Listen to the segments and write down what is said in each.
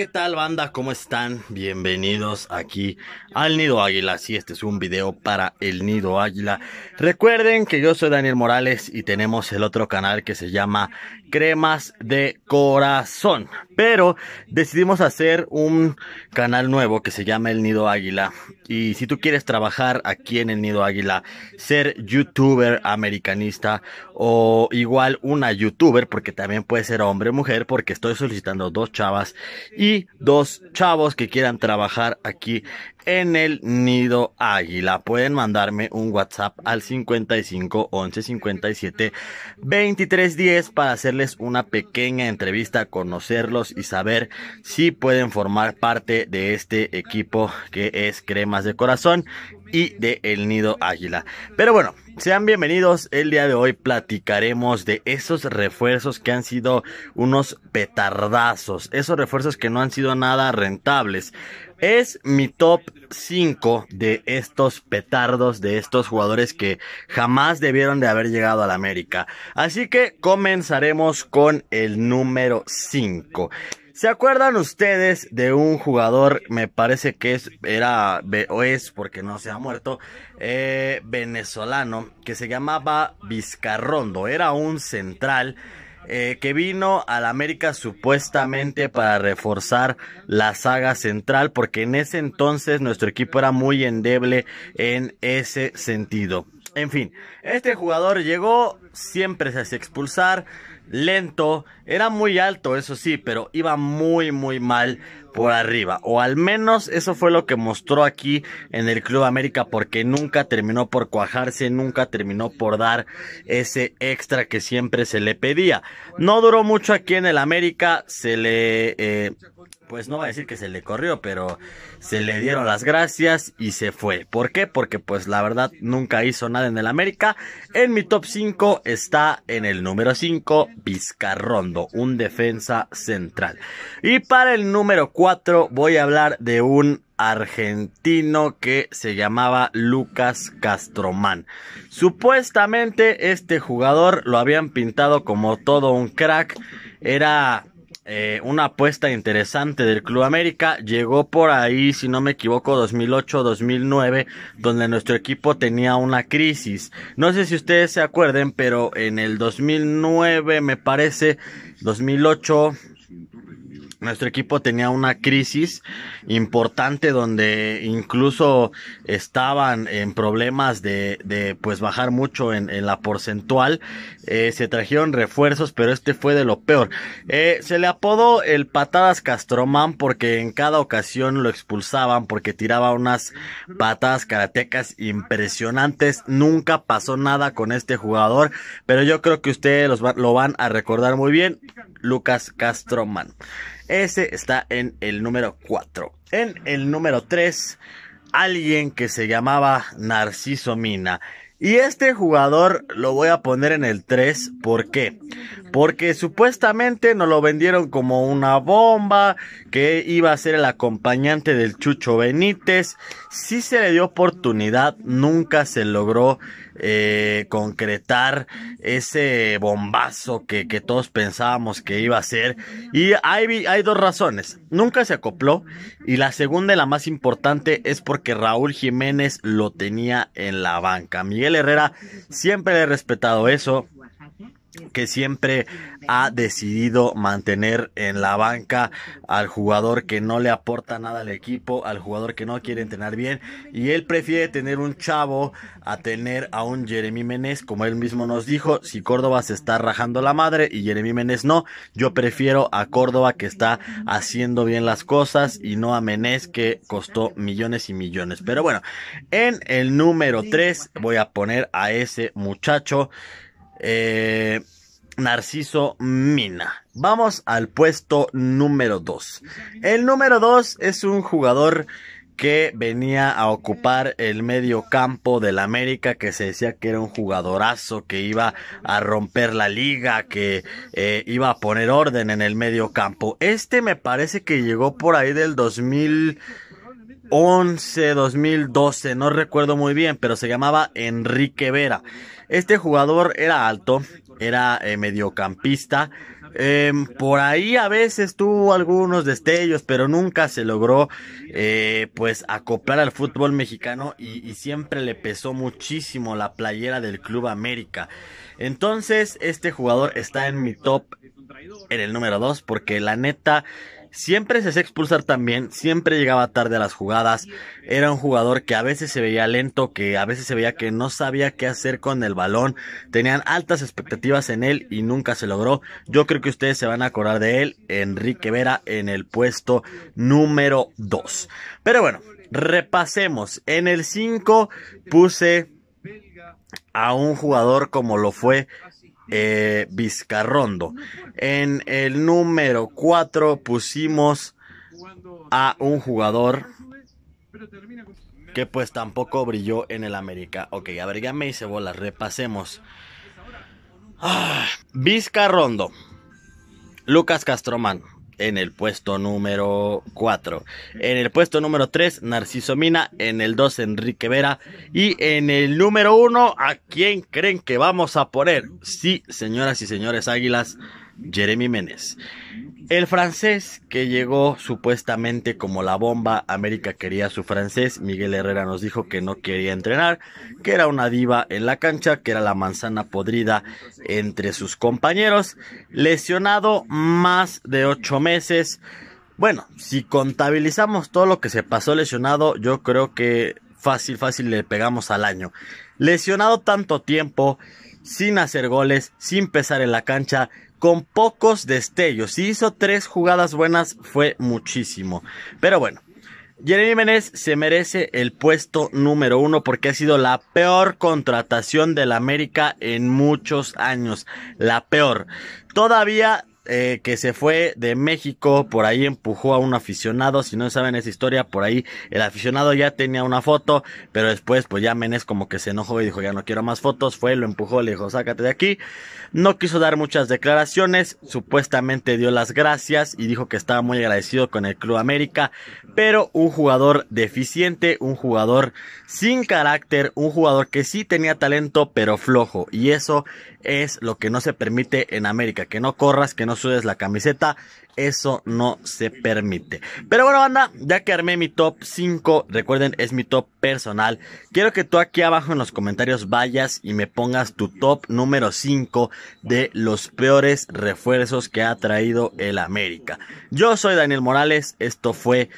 ¿Qué tal banda? ¿Cómo están? Bienvenidos aquí al Nido Águila. si este es un video para el Nido Águila. Recuerden que yo soy Daniel Morales y tenemos el otro canal que se llama Cremas de Corazón. Pero decidimos hacer un canal nuevo que se llama El Nido Águila. Y si tú quieres trabajar aquí en El Nido Águila, ser youtuber americanista o igual una youtuber, porque también puede ser hombre o mujer, porque estoy solicitando dos chavas y dos chavos que quieran trabajar aquí en el Nido Águila. Pueden mandarme un WhatsApp al 55 11 57 23 10 para hacerles una pequeña entrevista, conocerlos y saber si pueden formar parte de este equipo que es Cremas de Corazón y de El Nido Águila. Pero bueno, sean bienvenidos. El día de hoy platicaremos de esos refuerzos que han sido unos petardazos, esos refuerzos que no han sido nada rentables. Es mi top 5 de estos petardos, de estos jugadores que jamás debieron de haber llegado a la América. Así que comenzaremos con el número 5. ¿Se acuerdan ustedes de un jugador, me parece que es, era, o es, porque no se ha muerto, eh, venezolano, que se llamaba Vizcarrondo? Era un central. Eh, que vino a la América supuestamente para reforzar la saga central, porque en ese entonces nuestro equipo era muy endeble en ese sentido. En fin, este jugador llegó, siempre se hace expulsar, lento, era muy alto, eso sí, pero iba muy, muy mal por arriba. O al menos eso fue lo que mostró aquí en el Club América, porque nunca terminó por cuajarse, nunca terminó por dar ese extra que siempre se le pedía. No duró mucho aquí en el América, se le... Eh, pues no va a decir que se le corrió, pero se le dieron las gracias y se fue. ¿Por qué? Porque pues la verdad nunca hizo nada en el América. En mi top 5 está en el número 5 Vizcarrondo, un defensa central. Y para el número 4 voy a hablar de un argentino que se llamaba Lucas Castromán. Supuestamente este jugador lo habían pintado como todo un crack. Era eh, una apuesta interesante del Club América. Llegó por ahí, si no me equivoco, 2008-2009, donde nuestro equipo tenía una crisis. No sé si ustedes se acuerden, pero en el 2009, me parece, 2008 nuestro equipo tenía una crisis importante donde incluso estaban en problemas de, pues bajar mucho en, la porcentual. Eh, se trajeron refuerzos, pero este fue de lo peor. Eh, se le apodó el patadas Castromán porque en cada ocasión lo expulsaban porque tiraba unas patadas karatecas impresionantes. Nunca pasó nada con este jugador, pero yo creo que ustedes lo van a recordar muy bien. Lucas Castromán. Ese está en el número 4. En el número 3, alguien que se llamaba Narciso Mina. Y este jugador lo voy a poner en el 3, ¿por qué? Porque supuestamente nos lo vendieron como una bomba, que iba a ser el acompañante del Chucho Benítez. Si se le dio oportunidad, nunca se logró eh, concretar ese bombazo que, todos pensábamos que iba a ser. Y hay, hay dos razones. Nunca se acopló. Y la segunda y la más importante es porque Raúl Jiménez lo tenía en la banca. Miguel Herrera siempre le he respetado eso que siempre ha decidido mantener en la banca al jugador que no le aporta nada al equipo, al jugador que no quiere entrenar bien. Y él prefiere tener un chavo a tener a un Jeremy Menés, como él mismo nos dijo, si Córdoba se está rajando la madre y Jeremy Menés no, yo prefiero a Córdoba que está haciendo bien las cosas y no a Menés que costó millones y millones. Pero bueno, en el número 3 voy a poner a ese muchacho eh, Narciso Mina. Vamos al puesto número 2. El número 2 es un jugador que venía a ocupar el medio campo del América, que se decía que era un jugadorazo, que iba a romper la liga, que eh, iba a poner orden en el medio campo. Este me parece que llegó por ahí del 2000. 11, 2012, no recuerdo muy bien, pero se llamaba Enrique Vera. Este jugador era alto, era eh, mediocampista. Em, por ahí a veces tuvo algunos destellos, pero nunca se logró eh, pues acoplar al fútbol mexicano y, y siempre le pesó muchísimo la playera del Club América. Entonces este jugador está en mi top en el número 2 porque la neta Siempre se hacía expulsar también, siempre llegaba tarde a las jugadas. Era un jugador que a veces se veía lento, que a veces se veía que no sabía qué hacer con el balón. Tenían altas expectativas en él y nunca se logró. Yo creo que ustedes se van a acordar de él, Enrique Vera, en el puesto número 2. Pero bueno, repasemos. En el 5 puse a un jugador como lo fue eh, Vizcarrondo. En el número 4 pusimos a un jugador que pues tampoco brilló en el América. Ok, ya me hice bolas, repasemos. Ah, Vizcarrondo, Lucas Castromán, en el puesto número 4. En el puesto número 3, Narciso Mina. En el 2, Enrique Vera. Y en el número 1, ¿a quién creen que vamos a poner? Sí, señoras y señores águilas, Jeremy Ménez. El francés que llegó supuestamente como la bomba, América quería su francés, Miguel Herrera nos dijo que no quería entrenar, que era una diva en la cancha, que era la manzana podrida entre sus compañeros, lesionado más de ocho meses. Bueno, si contabilizamos todo lo que se pasó lesionado, yo creo que fácil, fácil le pegamos al año. Lesionado tanto tiempo, sin hacer goles, sin pesar en la cancha, con pocos destellos. Si hizo tres jugadas buenas fue muchísimo. Pero bueno, Jeremy Menez se merece el puesto número uno porque ha sido la peor contratación del América en muchos años. La peor. Todavía eh, que se fue de México, por ahí empujó a un aficionado, si no saben esa historia, por ahí el aficionado ya tenía una foto, pero después pues ya Menes como que se enojó y dijo ya no quiero más fotos, fue, lo empujó, le dijo sácate de aquí, no quiso dar muchas declaraciones, supuestamente dio las gracias y dijo que estaba muy agradecido con el Club América, pero un jugador deficiente, un jugador sin carácter, un jugador que sí tenía talento pero flojo y eso es lo que no se permite en América. Que no corras, que no subes la camiseta. Eso no se permite. Pero bueno, banda, ya que armé mi top 5, recuerden, es mi top personal. Quiero que tú aquí abajo en los comentarios vayas y me pongas tu top número 5 de los peores refuerzos que ha traído el América. Yo soy Daniel Morales, esto fue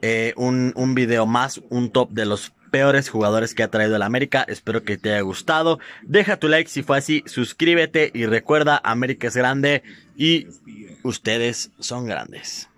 eh, un, un video más, un top de los peores jugadores que ha traído el América. Espero que te haya gustado. Deja tu like si fue así, suscríbete y recuerda, América es grande y ustedes son grandes.